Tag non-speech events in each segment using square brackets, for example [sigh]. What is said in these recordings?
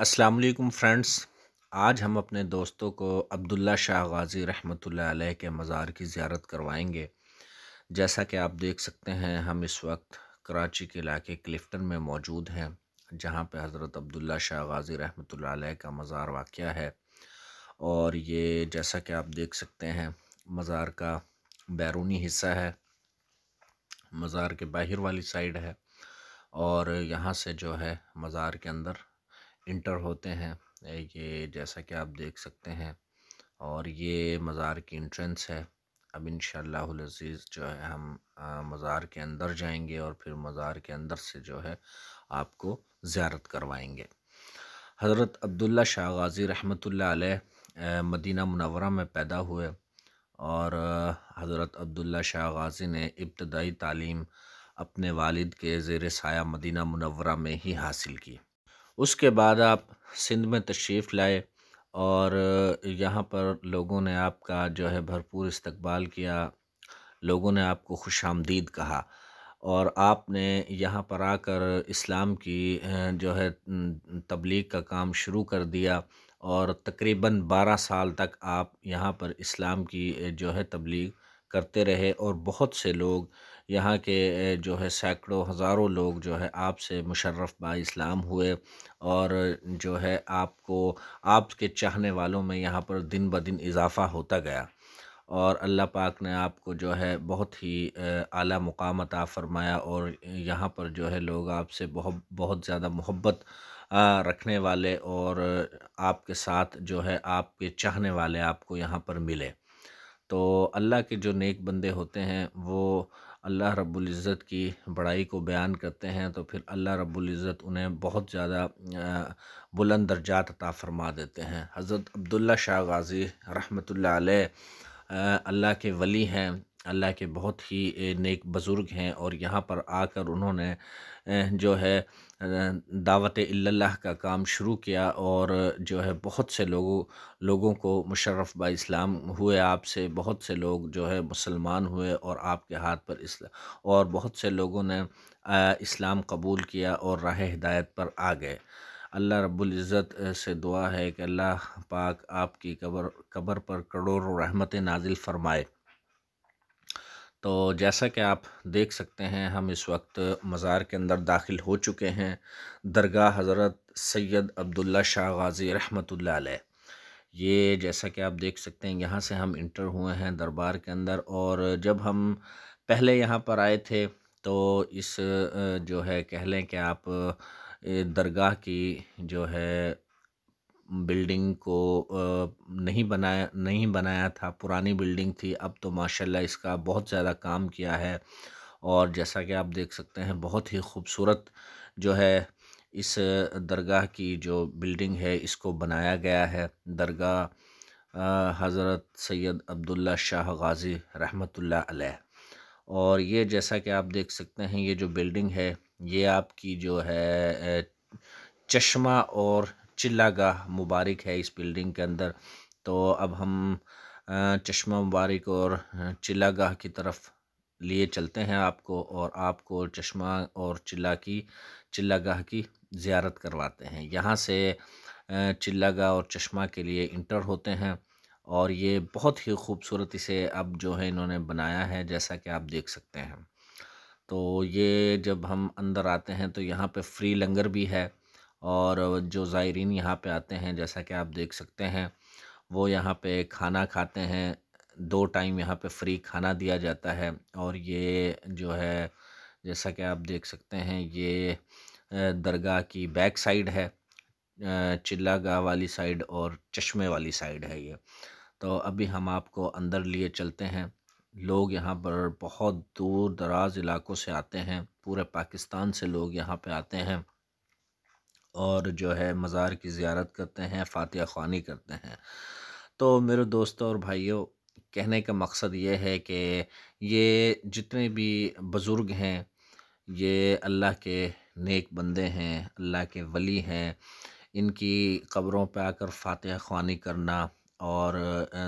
अस्सलाम वालेकुम फ्रेंड्स आज हम अपने दोस्तों को अब्दुल्ला शाह गाज़ी रहमतुल्लाह अलैह के मज़ार की ज़्यारत करवाएंगे जैसा कि आप देख सकते हैं हम इस वक्त कराची के इलाके क्लिफ्टन में मौजूद हैं जहाँ पे हज़रत अब्दुल्ला शाह गाज़ी रहमतुल्लाह अलैह का मज़ार वाक़ है और ये जैसा कि आप देख सकते हैं मज़ार का बैरूनी हिस्सा है मज़ार के बाहर वाली साइड है और यहाँ से जो है मज़ार के अंदर इंटर होते हैं ये जैसा कि आप देख सकते हैं और ये मज़ार की इंट्रेंस है अब इन शजीज़ जो है हम मज़ार के अंदर जाएंगे और फिर मज़ार के अंदर से जो है आपको ज़्यारत करवाएंगे हज़रत अब्दुल्ला शाह गाज़ी रहमत मदीना मुनवरा में पैदा हुए और हज़रत अब्दुल्ला शाह गाज़ी ने इब्तदाई तालीम अपने वालिद के ज़ेर साया मदीना मुनवरा में ही हासिल की उसके बाद आप सिंध में तशरीफ़ लाए और यहाँ पर लोगों ने आपका जो है भरपूर इस्तकबाल किया लोगों ने आपको खुश आमदीद कहा और आपने यहाँ पर आकर इस्लाम की जो है तबलीग का काम शुरू कर दिया और तकरीबन बारह साल तक आप यहाँ पर इस्लाम की जो है तबलीग करते रहे और बहुत से लोग यहाँ के जो है सैकड़ों हज़ारों लोग जो है आपसे मुशर्रफ़ इस्लाम हुए और जो है आपको आपके चाहने वालों में यहाँ पर दिन ब दिन इजाफ़ा होता गया और अल्लाह पाक ने आपको जो है बहुत ही आला मुकाम अता फ़रमाया और यहाँ पर जो है लोग आपसे बहुत बहुत ज़्यादा मोहब्बत रखने वाले और आपके साथ जो है आपके चाहने वाले आपको यहाँ पर मिले तो अल्लाह के जो नेक बंदे होते हैं वो अल्लाह रब्बुल इज़्ज़त की बड़ाई को बयान करते हैं तो फिर अल्लाह रब्बुल इज़्ज़त उन्हें बहुत ज़्यादा बुलंद दर्जात अता फ़रमा देते हैं हज़रत अब्दुल्ला शाह गाज़ी रहमतुल्लाह अलैह अल्लाह के वली हैं अल्लाह के बहुत ही नेक बुज़ुर्ग हैं और यहाँ पर आकर उन्होंने जो है दावत अल्लाह का काम शुरू किया और जो है बहुत से लोगों लोगों को मुशर्रफ़ बा इस्लाम हुए आपसे बहुत से लोग जो है मुसलमान हुए और आपके हाथ पर इस्लाम और बहुत से लोगों ने इस्लाम कबूल किया और राह हिदायत पर आ गए अल्लाह रब्बुल इज़्ज़त से दुआ है कि अल्लाह पाक आपकी कबर कबर पर करोड़ों रहमतें नाजिल फ़रमाए तो जैसा कि आप देख सकते हैं हम इस वक्त मज़ार के अंदर दाखिल हो चुके हैं दरगाह हज़रत सैयद अब्दुल्ला शाह गाज़ी रहमतुल्लाह अलैह ये जैसा कि आप देख सकते हैं यहाँ से हम इंटर हुए हैं दरबार के अंदर और जब हम पहले यहाँ पर आए थे तो इस जो है कह लें कि आप दरगाह की जो है बिल्डिंग को नहीं बनाया नहीं बनाया था पुरानी बिल्डिंग थी अब तो माशाल्लाह इसका बहुत ज़्यादा काम किया है और जैसा कि आप देख सकते हैं बहुत ही खूबसूरत जो है इस दरगाह की जो बिल्डिंग है इसको बनाया गया है दरगाह हज़रत सैयद अब्दुल्ला शाह गाज़ी रहमत अलैह और ये जैसा कि आप देख सकते हैं ये जो बिल्डिंग है ये आपकी जो है चश्मा और चिल्लागाह मुबारक है इस बिल्डिंग के अंदर तो अब हम चश्मा मुबारक और चिल्ला की तरफ लिए चलते हैं आपको और आपको चश्मा और चिल्ला की चिल्लागाह की ज़्यारत करवाते हैं यहाँ से चिल्लागाह और चश्मा के लिए इंटर होते हैं और ये बहुत ही खूबसूरती से अब जो है इन्होंने बनाया है जैसा कि आप देख सकते हैं तो ये जब हम अंदर आते हैं तो यहाँ पे फ्री लंगर भी है और जो ज़ायरीन यहाँ पे आते हैं जैसा कि आप देख सकते हैं वो यहाँ पे खाना खाते हैं दो टाइम यहाँ पे फ्री खाना दिया जाता है और ये जो है जैसा कि आप देख सकते हैं ये दरगाह की बैक साइड है चिल्ला वाली साइड और चश्मे वाली साइड है ये तो अभी हम आपको अंदर लिए चलते हैं लोग यहाँ पर बहुत दूर दराज इलाकों से आते हैं पूरे पाकिस्तान से लोग यहाँ पे आते हैं और जो है मज़ार की ज़्यारत करते हैं फातह ख़्वानी करते हैं तो मेरे दोस्तों और भाइयों कहने का मकसद ये है कि ये जितने भी बुज़ुर्ग हैं ये अल्लाह के नेक बंदे हैं अल्लाह के वली हैं इनकी कब्रों पर आकर फातह ख़्वानी करना और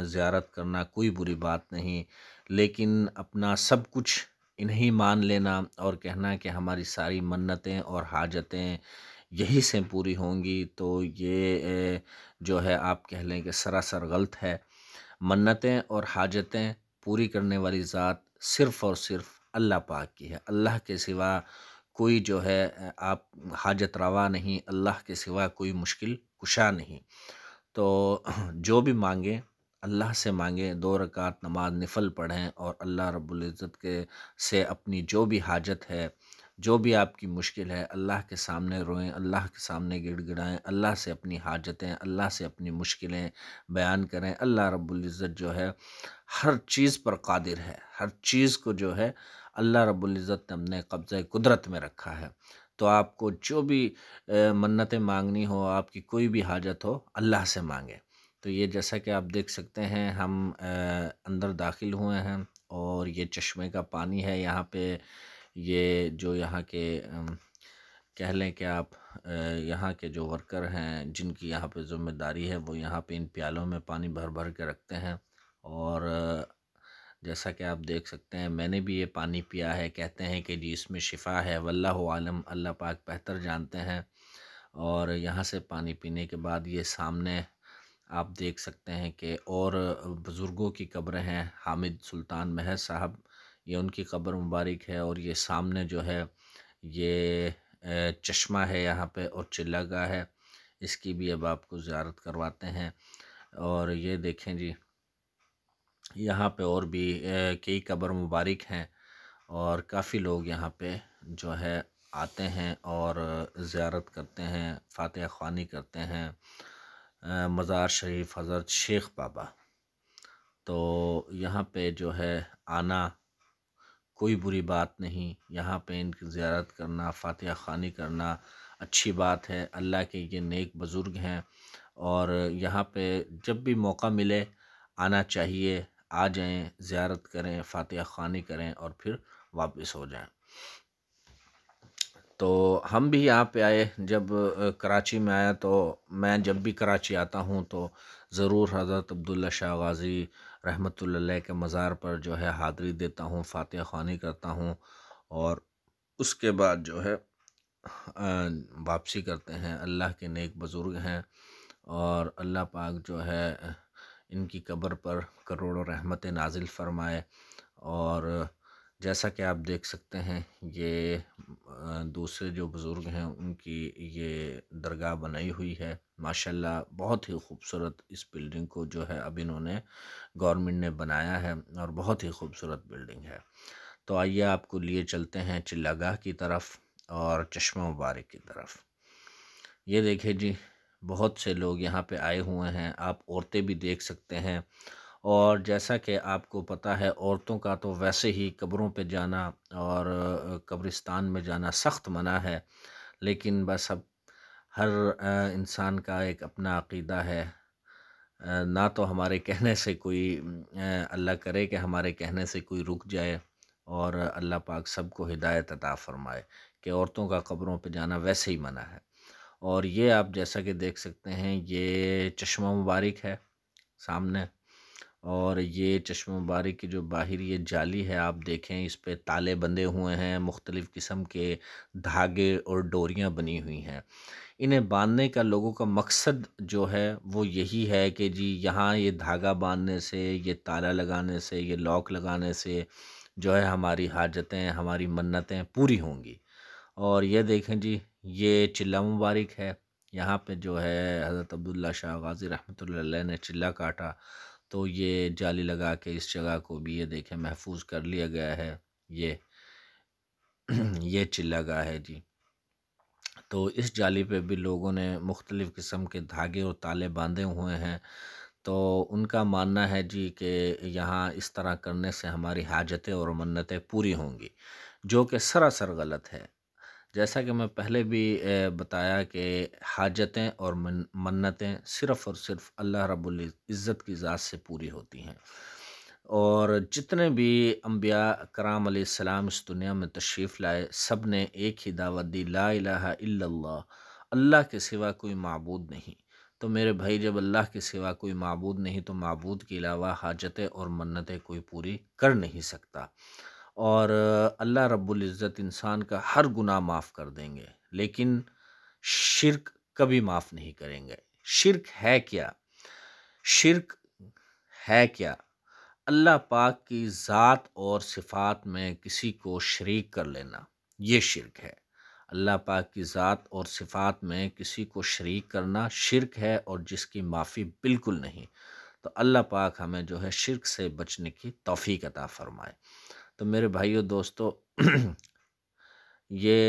ज़्यारत करना कोई बुरी बात नहीं लेकिन अपना सब कुछ इन्हें मान लेना और कहना कि हमारी सारी मन्नतें और हाजतें यही से पूरी होंगी तो ये जो है आप कह लें कि सरासर गलत है मन्नतें और हाजतें पूरी करने वाली ज़ात सिर्फ़ और सिर्फ़ अल्लाह पाक की है अल्लाह के सिवा कोई जो है आप हाजत रवा नहीं अल्लाह के सिवा कोई मुश्किल कुशा नहीं तो [clears throat] जो भी मांगे अल्लाह से मांगे दो रकात नमाज नफल पढ़ें और अल्लाह रब्बुल इज़्ज़त के से अपनी जो भी हाजत है जो भी आपकी मुश्किल है अल्लाह के सामने रोएं अल्लाह के सामने गिड़ गिड़ाएँ अल्लाह से अपनी हाजतें अल्लाह से अपनी मुश्किलें बयान करें अल्लाह रब्ज़त जो है हर चीज़ पर कादिर है हर चीज़ को जो है अल्लाह रबुल्ज़त ने अपने कब्ज़ कुदरत में रखा है तो आपको जो भी मन्नतें मांगनी हो आपकी कोई भी हाजत हो अल्लाह से मांगें तो ये जैसा कि आप देख सकते हैं हम अंदर दाखिल हुए हैं और ये चश्मे का पानी है यहाँ पे ये जो यहाँ के कह लें कि आप यहाँ के जो वर्कर हैं जिनकी यहाँ पे ज़िम्मेदारी है वो यहाँ पे इन प्यालों में पानी भर भर के रखते हैं और जैसा कि आप देख सकते हैं मैंने भी ये पानी पिया है कहते हैं कि जी इसमें शिफा है वल्लम आलम अल्लाह पाक बेहतर जानते हैं और यहाँ से पानी पीने के बाद ये सामने आप देख सकते हैं कि और बुज़ुर्गों की कब्रें हैं हामिद सुल्तान महर साहब ये उनकी कब्र मुबारक है और ये सामने जो है ये चश्मा है यहाँ पे और चिल्ला है इसकी भी अब आपको ज़्यारत करवाते हैं और ये देखें जी यहाँ पे और भी कई कब्र मुबारक हैं और काफ़ी लोग यहाँ पे जो है आते हैं और ज़्यारत करते हैं फ़ातह ख़्वानी करते हैं मज़ार शरीफ हज़रत शेख बाबा तो यहाँ पे जो है आना कोई बुरी बात नहीं यहाँ पे इनकी ज़्यारत करना फातह खानी करना अच्छी बात है अल्लाह के ये नेक बुज़ुर्ग हैं और यहाँ पे जब भी मौका मिले आना चाहिए आ जाएं ज़्यारत करें फातह खानी करें और फिर वापस हो जाएं तो हम भी यहाँ पे आए जब कराची में आया तो मैं जब भी कराची आता हूँ तो ज़रूर हज़रत अब्दुल्ला शाह गाज़ी रहमत के मज़ार पर जो है हादरी देता हूँ फ़ातह खानी करता हूँ और उसके बाद जो है वापसी करते हैं अल्लाह के नेक बुज़ुर्ग हैं और अल्लाह पाक जो है इनकी कब्र पर करोड़ों रहमत नाजिल फरमाए और जैसा कि आप देख सकते हैं ये दूसरे जो बुज़ुर्ग हैं उनकी ये दरगाह बनाई हुई है माशाल्लाह बहुत ही खूबसूरत इस बिल्डिंग को जो है अब इन्होंने गवर्नमेंट ने बनाया है और बहुत ही खूबसूरत बिल्डिंग है तो आइए आपको लिए चलते हैं चिल्लागाह की तरफ और चश्मा मुबारक की तरफ ये देखिए जी बहुत से लोग यहाँ पर आए हुए हैं आप औरतें भी देख सकते हैं और जैसा कि आपको पता है औरतों का तो वैसे ही कब्रों पे जाना और कब्रिस्तान में जाना सख्त मना है लेकिन बस अब हर इंसान का एक अपना अकीदा है ना तो हमारे [laughs] कहने से कोई अल्लाह करे कि हमारे कहने से कोई रुक जाए और अल्लाह पाक सबको हिदायत अता फ़रमाए कि औरतों का कब्रों पे जाना वैसे ही मना है और ये आप जैसा कि देख सकते हैं ये चश्मा मुबारक है सामने और ये चश्मे मुबारक की जो बाहरी ये जाली है आप देखें इस पे ताले बंधे हुए हैं मुख्तलिफ़ किस्म के धागे और डोरियां बनी हुई हैं इन्हें बांधने का लोगों का मकसद जो है वो यही है कि जी यहाँ ये धागा बांधने से ये ताला लगाने से ये लॉक लगाने से जो है हमारी हाजतें हमारी मन्नतें पूरी होंगी और ये देखें जी ये चिल्ला मुबारक है यहाँ पे जो है हज़रत अब्दुल्ला शाह गाज़ी रहमत ने चिल्ला काटा तो ये जाली लगा के इस जगह को भी ये देखें महफूज कर लिया गया है ये [clears throat] ये चिल्लागा है जी तो इस जाली पे भी लोगों ने मुख्तलिफ़ किस्म के धागे और ताले बांधे हुए हैं तो उनका मानना है जी कि यहाँ इस तरह करने से हमारी हाजतें और मन्नतें पूरी होंगी जो कि सरासर गलत है जैसा कि मैं पहले भी बताया कि हाजतें और मन्नतें सिर्फ़ और सिर्फ़ अल्लाह रब्बुल इज़्ज़त की ज़ात से पूरी होती हैं और जितने भी अम्बिया कराम सलाम इस दुनिया में तशरीफ़ लाए सब ने एक ही दावत दी ला इलाहा इल्लल्लाह अल्लाह के सिवा कोई मबूद नहीं तो मेरे भाई जब अल्लाह के सिवा कोई मबूद नहीं तो मबूद के अलावा हाजतें और मन्नतें कोई पूरी कर नहीं सकता और अल्लाह रब्बुल इज़्ज़त इंसान का हर गुनाह माफ़ कर देंगे लेकिन शिरक कभी माफ़ नहीं करेंगे शिरक है क्या शिरक है क्या अल्लाह पाक की ज़ात और सिफात में किसी को शरीक कर लेना ये शिरक है अल्लाह पाक की ज़ात और सिफात में किसी को शरीक करना शिरक है और जिसकी माफ़ी बिल्कुल नहीं तो अल्लाह पाक हमें जो है शिरक से बचने की तौफीक अता फ़रमाए तो मेरे भाइयों दोस्तों ये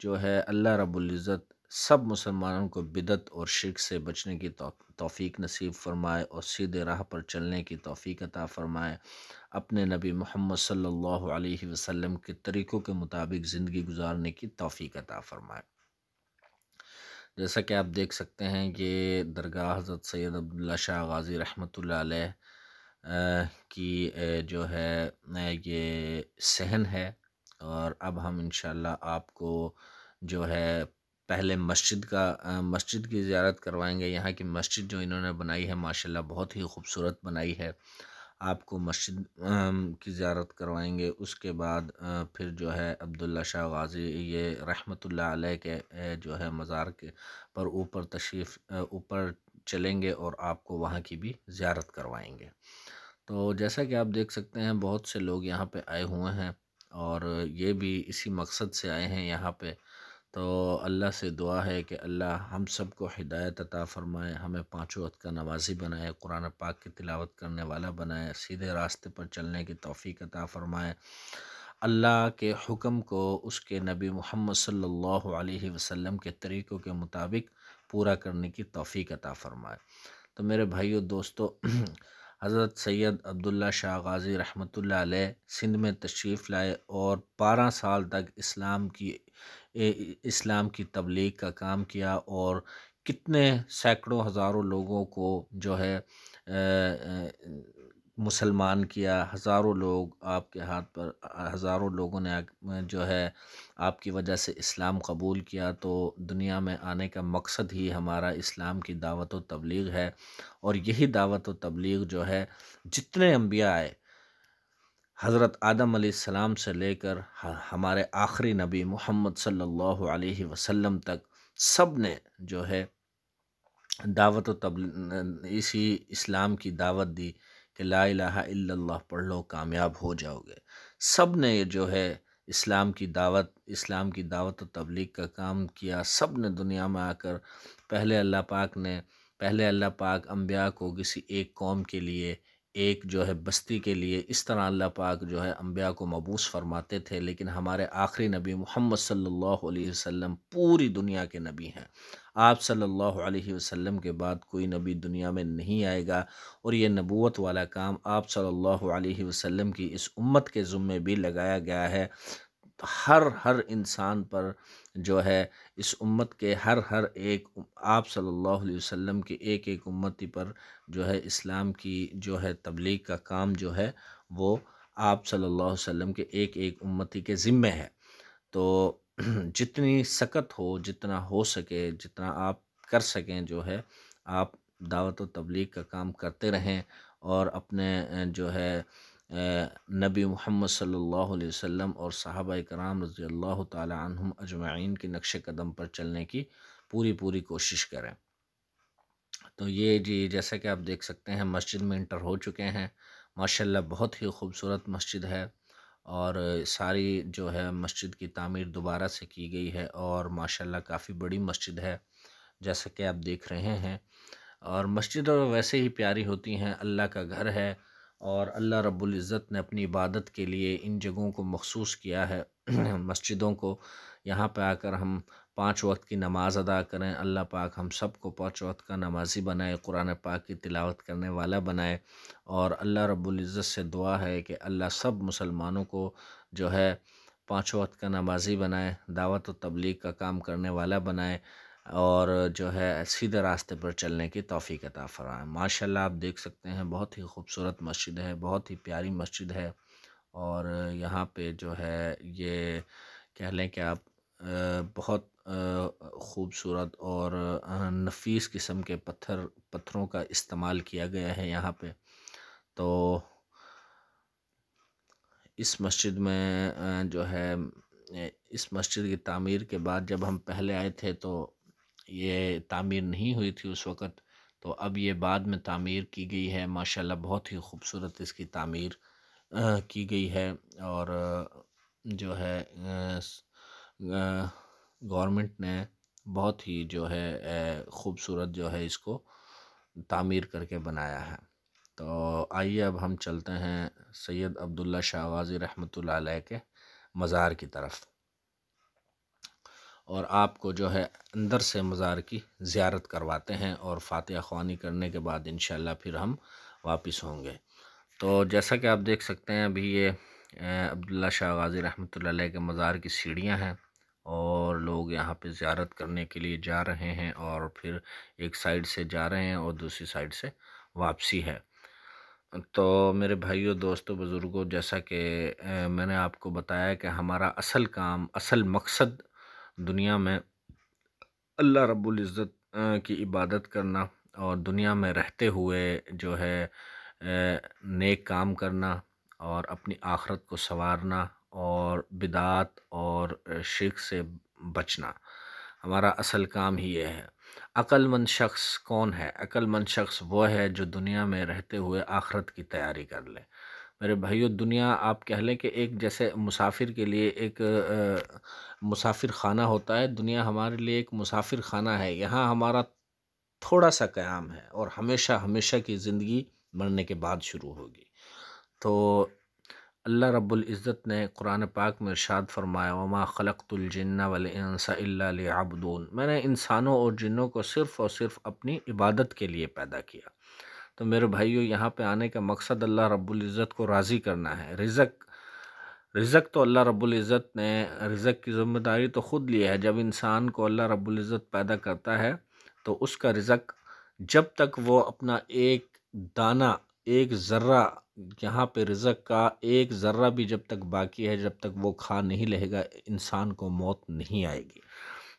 जो है अल्लाह रब्ज़त सब मुसलमानों को बिदत और शिरक से बचने की तौफीक नसीब फरमाए और सीधे राह पर चलने की तौफीक अता फरमाए अपने नबी मोहम्मद सल्लल्लाहु अलैहि वसल्लम के तरीक़ों के मुताबिक ज़िंदगी गुजारने की तौफीक अता फरमाए जैसा कि आप देख सकते हैं कि दरगाह हज़रत सैद अब्दुल्ला शाह गाज़ी रहमत की जो है ये सहन है और अब हम इंशाल्लाह आपको जो है पहले मस्जिद का मस्जिद की ज़्यारत करवाएंगे यहाँ की मस्जिद जो इन्होंने बनाई है माशाल्लाह बहुत ही खूबसूरत बनाई है आपको मस्जिद की ज़्यारत करवाएंगे उसके बाद फिर जो है अब्दुल्ला शाह गाजी ये रहमत ला के जो है मज़ार के पर ऊपर तशरीफ़ ऊपर चलेंगे और आपको वहाँ की भी ज़्यारत करवाएंगे तो जैसा कि आप देख सकते हैं बहुत से लोग यहाँ पे आए हुए हैं और ये भी इसी मकसद से आए हैं यहाँ पे तो अल्लाह से दुआ है कि अल्लाह हम सब को हिदायत अता फ़रमाए हमें पाँचों वक्त का नवाजी बनाए कुरान पाक की तिलावत करने वाला बनाए सीधे रास्ते पर चलने की तोफ़ी अता फ़रमाए अल्लाह के हुक्म को उसके नबी मोहम्मद सल्लल्लाहु अलैहि वसल्लम के तरीक़ों के मुताबिक पूरा करने की तोफ़ी अता फ़रमाए तो मेरे भाइयों दोस्तों [clears throat] हज़रत सैयद अब्दुल्ला शाह गाज़ी रहमत सिंध में तशरीफ़ लाए और बारह साल तक इस्लाम की इस्लाम की तबलीग का काम किया और कितने सैकड़ों हज़ारों लोगों को जो है मुसलमान किया हज़ारों लोग आपके हाथ पर हज़ारों लोगों ने जो है आपकी वजह से इस्लाम कबूल किया तो दुनिया में आने का मकसद ही हमारा इस्लाम की दावत व तबलीग है और यही दावत व तबलीग जो है जितने अम्बिया आए हज़रत आदम सलाम से लेकर हमारे आखिरी नबी मोहम्मद सल्लल्लाहु अलैहि वसल्लम तक सब ने जो है दावत तब इसी इस्लाम की दावत दी कि ला अल्लाह पढ़ लो कामयाब हो जाओगे सब ने जो है इस्लाम की दावत इस्लाम की दावत और तबलीग का काम किया सब ने दुनिया में आकर पहले अल्लाह पाक ने पहले अल्लाह पाक अम्बिया को किसी एक कौम के लिए एक जो है बस्ती के लिए इस तरह अल्लाह पाक जो है अम्बिया को मबूस फरमाते थे लेकिन हमारे आखिरी नबी मोहम्मद सल्लल्लाहु अलैहि वसल्लम पूरी दुनिया के नबी हैं आप सल्लल्लाहु अलैहि वसल्लम के बाद कोई नबी दुनिया में नहीं आएगा और ये नबूत वाला काम आप सल्लल्लाहु अलैहि वसल्लम की इस उम्मत के ज़ुम्मे भी लगाया गया है हर हर इंसान पर जो है इस उम्मत के हर हर एक आप सल्लल्लाहु अलैहि वसल्लम के एक एक उम्मती पर जो है इस्लाम की जो है तबलीग का काम जो है वो आप सल्लल्लाहु अलैहि वसल्लम के एक एक उम्मती के ज़िम्मे है तो [clears throat] जितनी सकत हो जितना हो सके जितना आप कर सकें जो है आप दावत व तबलीग का काम करते रहें और अपने जो है नबी मोहम्मद सल्लल्लाहु अलैहि वसल्लम और साहबा कराम रज़ी अल्लाह तुम अजमाइन के नक्श कदम पर चलने की पूरी पूरी कोशिश करें तो ये जी जैसा कि आप देख सकते हैं मस्जिद में इंटर हो चुके हैं माशाल्लाह बहुत ही खूबसूरत मस्जिद है और सारी जो है मस्जिद की तामीर दोबारा से की गई है और माशाल्लाह काफ़ी बड़ी मस्जिद है जैसा कि आप देख रहे हैं और मस्जिद वैसे ही प्यारी होती हैं अल्लाह का घर है और अल्लाह रब्बुल इज़्ज़त ने अपनी इबादत के लिए इन जगहों को मखसूस किया है [clears throat] मस्जिदों को यहाँ पर आकर हम पाँच वक्त की नमाज़ अदा करें अल्लाह पाक हम सब को पाँच वक्त का नमाजी बनाए कुरान पाक की तिलावत करने वाला बनाए और अल्लाह रब्बुल इज़्ज़त से दुआ है कि अल्लाह सब मुसलमानों को जो है पाँच वक्त का नमाजी बनाए दावत व तबलीग का काम करने वाला बनाए और जो है सीधे रास्ते पर चलने की तोफ़ी अता फ़रमाए माशाल्लाह आप देख सकते हैं बहुत ही खूबसूरत मस्जिद है बहुत ही प्यारी मस्जिद है और यहाँ पे जो है ये कह लें कि आप बहुत ख़ूबसूरत और नफीस किस्म के पत्थर पत्थरों का इस्तेमाल किया गया है यहाँ पे तो इस मस्जिद में जो है इस मस्जिद की तामीर के बाद जब हम पहले आए थे तो ये तामीर नहीं हुई थी उस वक़्त तो अब ये बाद में तामीर की गई है माशाल्लाह बहुत ही खूबसूरत इसकी तामीर की गई है और जो है गवर्नमेंट ने बहुत ही जो है ख़ूबसूरत जो है इसको तामीर करके बनाया है तो आइए अब हम चलते हैं सैयद अब्दुल्ला शाहवाजी रहमत के मज़ार की तरफ़ और आपको जो है अंदर से मज़ार की ज़्यारत करवाते हैं और फातह ख़वानी करने के बाद इन फिर हम वापस होंगे तो जैसा कि आप देख सकते हैं अभी ये अब्दुल्ला शाह गाज़ी रहमत के मज़ार की सीढ़ियाँ हैं और लोग यहाँ पे ज़्यारत करने के लिए जा रहे हैं और फिर एक साइड से जा रहे हैं और दूसरी साइड से वापसी है तो मेरे भाइयों दोस्तों बुज़ुर्गों जैसा कि मैंने आपको बताया कि हमारा असल काम असल मकसद दुनिया में अल्लाह रब्बुल इज़्ज़त की इबादत करना और दुनिया में रहते हुए जो है नेक काम करना और अपनी आखरत को संवारना और बिदात और शिरक से बचना हमारा असल काम ही यह है अक्लमंद शख्स कौन है अक्लमंद शख्स वह है जो दुनिया में रहते हुए आखरत की तैयारी कर ले मेरे भाइयों दुनिया आप कह लें कि एक जैसे मुसाफिर के लिए एक मुसाफिर खाना होता है दुनिया हमारे लिए एक मुसाफिर खाना है यहाँ हमारा थोड़ा सा क़याम है और हमेशा हमेशा की ज़िंदगी मरने के बाद शुरू होगी तो अल्लाह रब्बुल इज़्ज़त ने कुरान पाक में इरशाद फरमाया वमा ख़लक़ुलजन्ना वलसाबदून मैंने इंसानों और जिन्नों को सिर्फ़ और सिर्फ़ अपनी इबादत के लिए पैदा किया तो मेरे भाइयों यहाँ पे आने का मकसद अल्लाह रब्बुल इज़्ज़त को राज़ी करना है रिज़क रिज़क तो अल्लाह रब्बुल इज़्ज़त ने रिज़क की ज़िम्मेदारी तो ख़ुद लिया है जब इंसान को अल्लाह रब्बुल इज़्ज़त पैदा करता है तो उसका रिज़क जब तक वो अपना एक दाना एक ज़र्रा यहाँ पे रिज़क का एक ज़र्रा भी जब तक बाकी है जब तक वो खा नहीं लेगा इंसान को मौत नहीं आएगी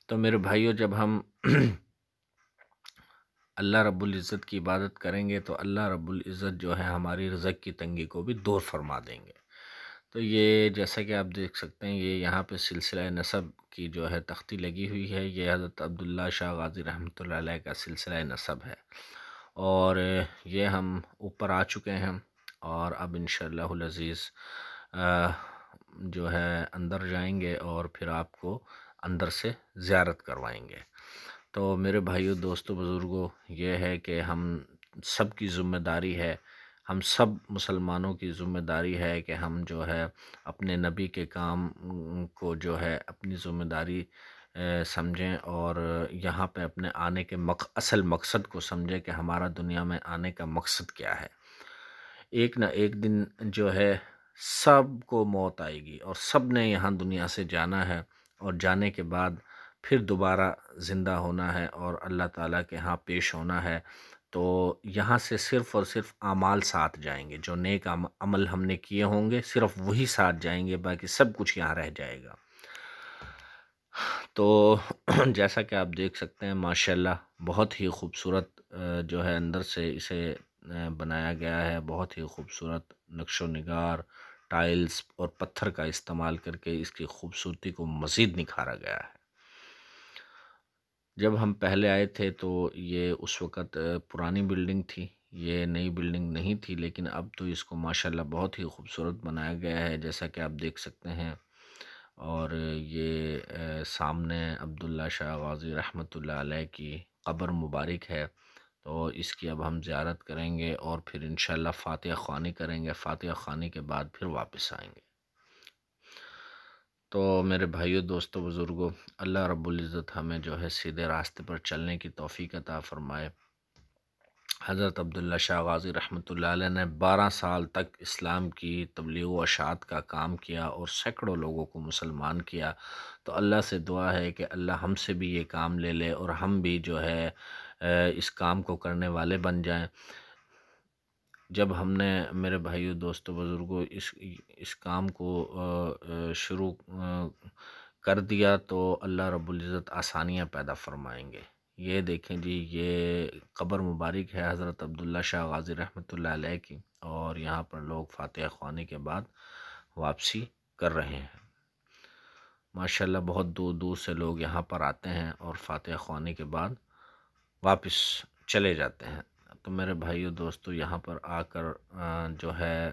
तो मेरे भाइयों जब हम अल्लाह रब्बुल इज़्ज़त की इबादत करेंगे तो अल्लाह रब्बुल इज़्ज़त जो है हमारी रज़क की तंगी को भी दूर फरमा देंगे तो ये जैसा कि आप देख सकते हैं ये यहाँ पे सिलसिला नसब की जो है तख्ती लगी हुई है ये हज़रत अब्दुल्ला शाह गाज़ी रहमत का सिलसिला नसब है और ये हम ऊपर आ चुके हैं और अब इन शज़ीज़ जो है अंदर जाएंगे और फिर आपको अंदर से ज़्यारत करवाएंगे तो मेरे भाइयों दोस्तों बुज़ुर्गों ये है कि हम सब की ज़िम्मेदारी है हम सब मुसलमानों की ज़िम्मेदारी है कि हम जो है अपने नबी के काम को जो है अपनी ज़िम्मेदारी समझें और यहाँ पे अपने आने के मक, असल मकसद को समझें कि हमारा दुनिया में आने का मकसद क्या है एक ना एक दिन जो है सब को मौत आएगी और सब ने यहाँ दुनिया से जाना है और जाने के बाद फिर दोबारा ज़िंदा होना है और अल्लाह ताला के यहाँ पेश होना है तो यहाँ से सिर्फ़ और सिर्फ आमाल साथ जाएंगे जो नेक अमल हमने किए होंगे सिर्फ वही साथ जाएंगे बाकी सब कुछ यहाँ रह जाएगा तो [clears throat] जैसा कि आप देख सकते हैं माशाल्लाह बहुत ही खूबसूरत जो है अंदर से इसे बनाया गया है बहुत ही खूबसूरत नक्शो नगार टाइल्स और पत्थर का इस्तेमाल करके इसकी खूबसूरती को मज़ीद निखारा गया है जब हम पहले आए थे तो ये उस वक़्त पुरानी बिल्डिंग थी ये नई बिल्डिंग नहीं थी लेकिन अब तो इसको माशाल्लाह बहुत ही खूबसूरत बनाया गया है जैसा कि आप देख सकते हैं और ये सामने अब्दुल्ला शाह गाज़ी रहमतुल्लाह अलैह की क़ब्र मुबारक है तो इसकी अब हम ज़्यारत करेंगे और फिर इन फातिहा ख़ानी करेंगे फातिहा ख़ानी के बाद फिर वापस आएँगे तो मेरे भाइयों दोस्तों बुज़ुर्गों अल्लाह रब्बुल इज़्ज़त हमें जो है सीधे रास्ते पर चलने की तौफीक अता फ़रमाए हज़रत अब्दुल्ला शाह गाजी रहमत ने बारह साल तक इस्लाम की तबलीग व अशात का काम किया और सैकड़ों लोगों को मुसलमान किया तो अल्लाह से दुआ है कि अल्लाह हमसे भी ये काम ले ले और हम भी जो है इस काम को करने वाले बन जाएँ जब हमने मेरे भाइयों दोस्तों बुज़ुर्गों इस इस काम को शुरू कर दिया तो अल्लाह रब्बुल इज़्ज़त आसानियाँ पैदा फ़रमाएंगे ये देखें जी ये कब्र मुबारक है हज़रत अब्दुल्ला शाह गाज़ी रहमतुल्लाह अलैह की और यहाँ पर लोग फ़ातह खाने के बाद वापसी कर रहे हैं माशाल्लाह बहुत दूर दूर से लोग यहाँ पर आते हैं और फ़ातह खाने के बाद वापस चले जाते हैं तो मेरे भाइयों दोस्तों यहाँ पर आकर जो है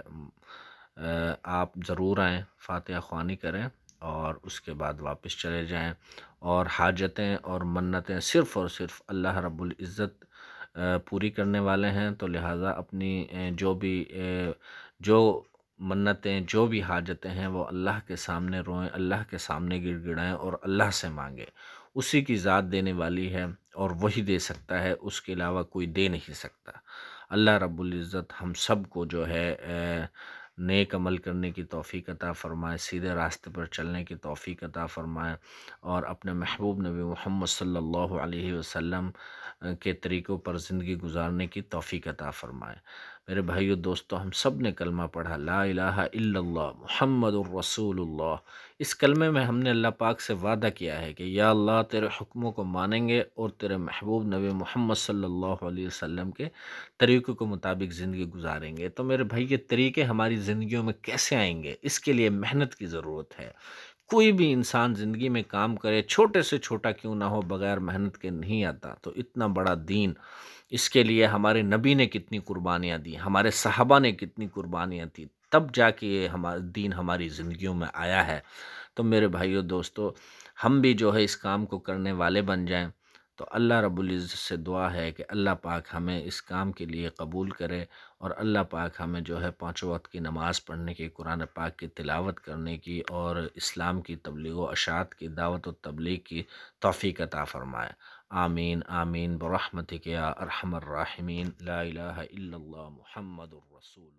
आप ज़रूर आएँ फातह ख़्वानी करें और उसके बाद वापस चले जाएं और हाजतें और मन्नतें सिर्फ़ और सिर्फ़ अल्लाह रब्बुल इज़्ज़त पूरी करने वाले हैं तो लिहाजा अपनी जो भी जो मन्नतें जो भी हाजतें हैं वो अल्लाह के सामने रोएं अल्लाह के सामने गिड़गिड़ाएं और अल्लाह से मांगें उसी की ज़ात देने वाली है और वही दे सकता है उसके अलावा कोई दे नहीं सकता अल्लाह रब्बुल इज़्ज़त हम सब को जो है नेक अमल करने की तोफ़ी अता फ़रमाए सीधे रास्ते पर चलने की तोफ़ी अता फ़रमाए और अपने महबूब नबी मोहम्मद सल्लल्लाहु अलैहि वसल्लम के तरीक़ों पर ज़िंदगी गुजारने की तोफ़ी अता फ़रमाए मेरे भाइयों दोस्तों हम सब ने कलमा पढ़ा ला इलाहा इल्लल्लाह मुहम्मद रसूलुल्लाह इस कलमे में हमने अल्लाह पाक से वादा किया है कि या अल्लाह तेरे हुक्मों को मानेंगे और तेरे महबूब नबी मोहम्मद सल्लल्लाहु अलैहि वसल्लम के तरीक़ों के मुताबिक ज़िंदगी गुजारेंगे तो मेरे भाई ये तरीके हमारी ज़िंदगियों में कैसे आएंगे इसके लिए मेहनत की ज़रूरत है कोई भी इंसान ज़िंदगी में काम करे छोटे से छोटा क्यों ना हो बगैर मेहनत के नहीं आता तो इतना बड़ा दीन इसके लिए हमारे नबी ने कितनी कुर्बानियाँ दी हमारे साहबा ने कितनी कुर्बानियाँ दी तब जाके ये हमारा दीन हमारी ज़िंदगियों में आया है तो मेरे भाइयों दोस्तों हम भी जो है इस काम को करने वाले बन जाएं तो अल्लाह रब्बुल इज़्ज़त से दुआ है कि अल्लाह पाक हमें इस काम के लिए कबूल करे और अल्लाह पाक हमें जो है पाँचों वक्त की नमाज़ पढ़ने की कुरान पाक की तिलावत करने की और इस्लाम की तबलीग व अशात की दावत व तबलीग की तोफ़ी अता फ़रमाए आमीन आमीन बरहमत के अरहमर्राहमीन ला इलाहा इल्लल्लाह मुहम्मदुर रसूल